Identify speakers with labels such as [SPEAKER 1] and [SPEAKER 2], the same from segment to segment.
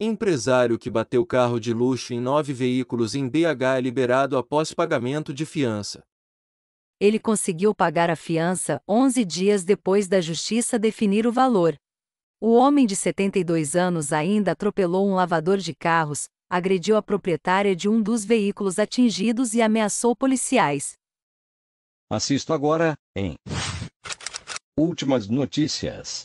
[SPEAKER 1] Empresário que bateu carro de luxo em nove veículos em BH é liberado após pagamento de fiança.
[SPEAKER 2] Ele conseguiu pagar a fiança 11 dias depois da justiça definir o valor. O homem de 72 anos ainda atropelou um lavador de carros, agrediu a proprietária de um dos veículos atingidos e ameaçou policiais.
[SPEAKER 1] Assisto agora, em Últimas notícias.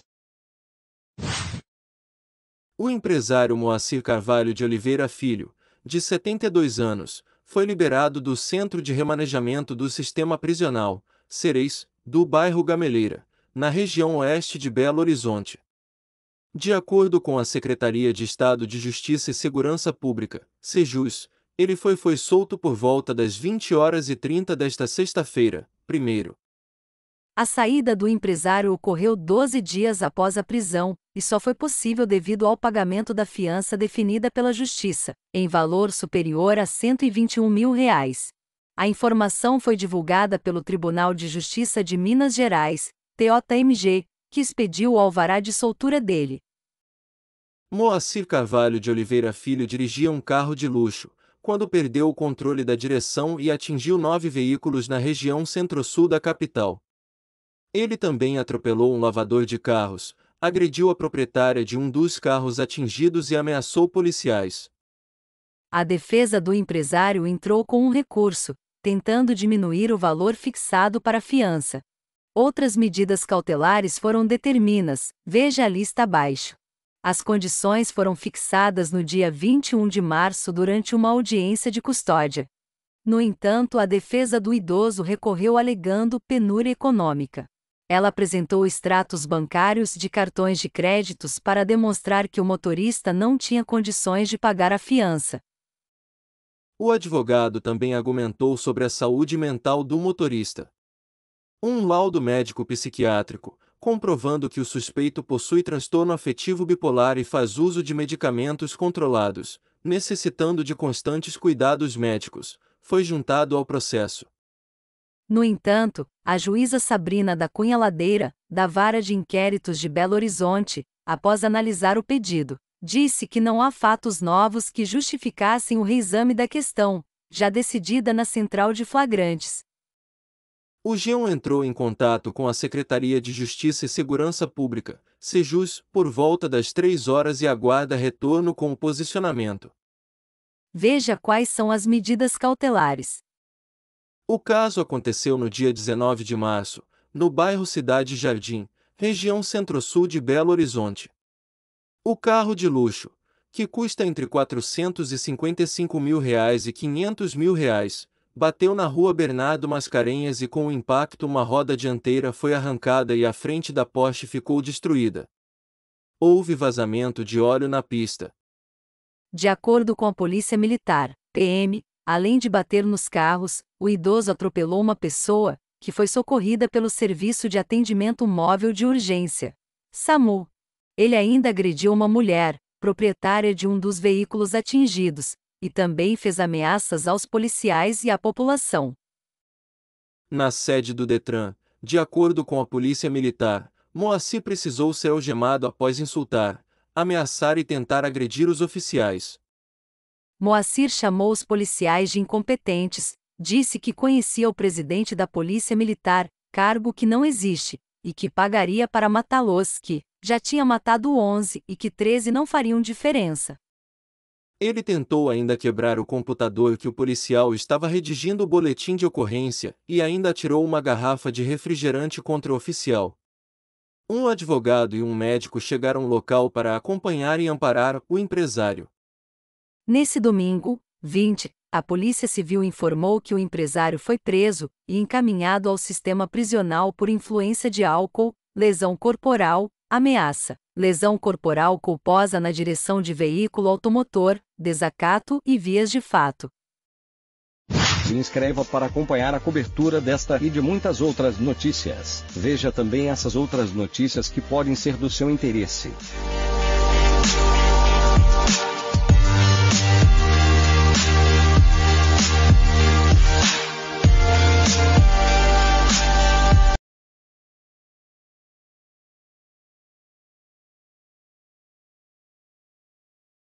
[SPEAKER 1] O empresário Moacir Carvalho de Oliveira Filho, de 72 anos, foi liberado do Centro de Remanejamento do Sistema Prisional, Cereis, do bairro Gameleira, na região oeste de Belo Horizonte. De acordo com a Secretaria de Estado de Justiça e Segurança Pública, SEJUS, ele foi foi solto por volta das 20 horas e 30 desta sexta-feira, primeiro.
[SPEAKER 2] A saída do empresário ocorreu 12 dias após a prisão, e só foi possível devido ao pagamento da fiança definida pela Justiça, em valor superior a 121 mil reais. A informação foi divulgada pelo Tribunal de Justiça de Minas Gerais, TJMG, que expediu o alvará de soltura dele.
[SPEAKER 1] Moacir Carvalho de Oliveira Filho dirigia um carro de luxo, quando perdeu o controle da direção e atingiu nove veículos na região centro-sul da capital. Ele também atropelou um lavador de carros, agrediu a proprietária de um dos carros atingidos e ameaçou policiais.
[SPEAKER 2] A defesa do empresário entrou com um recurso, tentando diminuir o valor fixado para a fiança. Outras medidas cautelares foram determinas, veja a lista abaixo. As condições foram fixadas no dia 21 de março durante uma audiência de custódia. No entanto, a defesa do idoso recorreu alegando penúria econômica ela apresentou extratos bancários de cartões de créditos para demonstrar que o motorista não tinha condições de pagar a fiança.
[SPEAKER 1] O advogado também argumentou sobre a saúde mental do motorista. Um laudo médico psiquiátrico, comprovando que o suspeito possui transtorno afetivo bipolar e faz uso de medicamentos controlados, necessitando de constantes cuidados médicos, foi juntado ao processo.
[SPEAKER 2] No entanto, a juíza Sabrina da Cunha Ladeira, da Vara de Inquéritos de Belo Horizonte, após analisar o pedido, disse que não há fatos novos que justificassem o reexame da questão, já decidida na central de flagrantes.
[SPEAKER 1] O Geon entrou em contato com a Secretaria de Justiça e Segurança Pública, Sejus, por volta das três horas e aguarda retorno com o posicionamento.
[SPEAKER 2] Veja quais são as medidas cautelares.
[SPEAKER 1] O caso aconteceu no dia 19 de março, no bairro Cidade Jardim, região centro-sul de Belo Horizonte. O carro de luxo, que custa entre 455 mil reais e 500 mil reais, bateu na rua Bernardo Mascarenhas e com o impacto uma roda dianteira foi arrancada e a frente da Porsche ficou destruída. Houve vazamento de óleo na pista.
[SPEAKER 2] De acordo com a Polícia Militar, PM, Além de bater nos carros, o idoso atropelou uma pessoa, que foi socorrida pelo Serviço de Atendimento Móvel de Urgência. SAMU. Ele ainda agrediu uma mulher, proprietária de um dos veículos atingidos, e também fez ameaças aos policiais e à população.
[SPEAKER 1] Na sede do Detran, de acordo com a polícia militar, Moacir precisou ser algemado após insultar, ameaçar e tentar agredir os oficiais.
[SPEAKER 2] Moacir chamou os policiais de incompetentes, disse que conhecia o presidente da Polícia Militar, cargo que não existe, e que pagaria para matá-los, que já tinha matado 11 e que 13 não fariam diferença.
[SPEAKER 1] Ele tentou ainda quebrar o computador que o policial estava redigindo o boletim de ocorrência e ainda atirou uma garrafa de refrigerante contra o oficial. Um advogado e um médico chegaram ao local para acompanhar e amparar o empresário.
[SPEAKER 2] Nesse domingo, 20, a Polícia Civil informou que o empresário foi preso e encaminhado ao sistema prisional por influência de álcool, lesão corporal, ameaça, lesão corporal culposa na direção de veículo automotor, desacato e vias de fato.
[SPEAKER 1] Se inscreva para acompanhar a cobertura desta e de muitas outras notícias. Veja também essas outras notícias que podem ser do seu interesse.